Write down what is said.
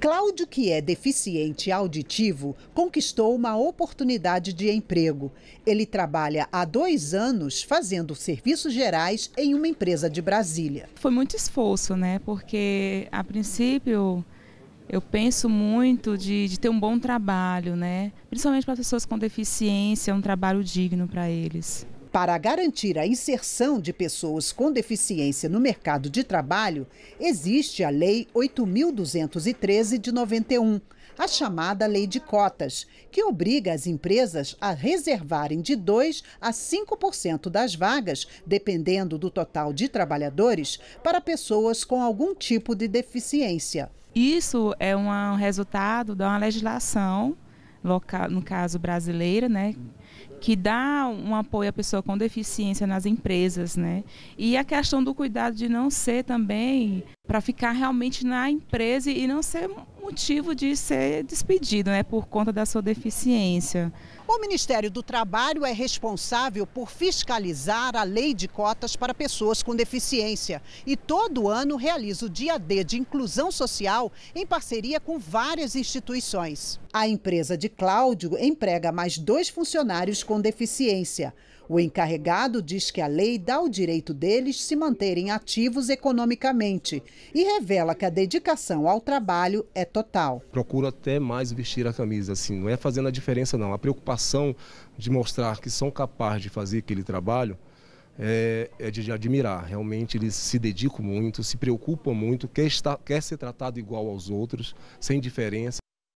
Cláudio, que é deficiente auditivo, conquistou uma oportunidade de emprego. Ele trabalha há dois anos fazendo serviços gerais em uma empresa de Brasília. Foi muito esforço, né? Porque a princípio eu penso muito de, de ter um bom trabalho, né? Principalmente para pessoas com deficiência, um trabalho digno para eles. Para garantir a inserção de pessoas com deficiência no mercado de trabalho, existe a Lei 8.213 de 91, a chamada Lei de Cotas, que obriga as empresas a reservarem de 2 a 5% das vagas, dependendo do total de trabalhadores, para pessoas com algum tipo de deficiência. Isso é um resultado de uma legislação local, no caso brasileira, né, que dá um apoio à pessoa com deficiência nas empresas, né? E a questão do cuidado de não ser também para ficar realmente na empresa e não ser motivo de ser despedido, né, por conta da sua deficiência. O Ministério do Trabalho é responsável por fiscalizar a lei de cotas para pessoas com deficiência e todo ano realiza o Dia D de Inclusão Social em parceria com várias instituições. A empresa de Cláudio emprega mais dois funcionários com deficiência. O encarregado diz que a lei dá o direito deles se manterem ativos economicamente e revela que a dedicação ao trabalho é total. Procuro até mais vestir a camisa, assim, não é fazendo a diferença não. A preocupação de mostrar que são capazes de fazer aquele trabalho é, é, de admirar. Realmente eles se dedicam muito, se preocupam muito, quer, estar, quer ser tratado igual aos outros, sem diferença.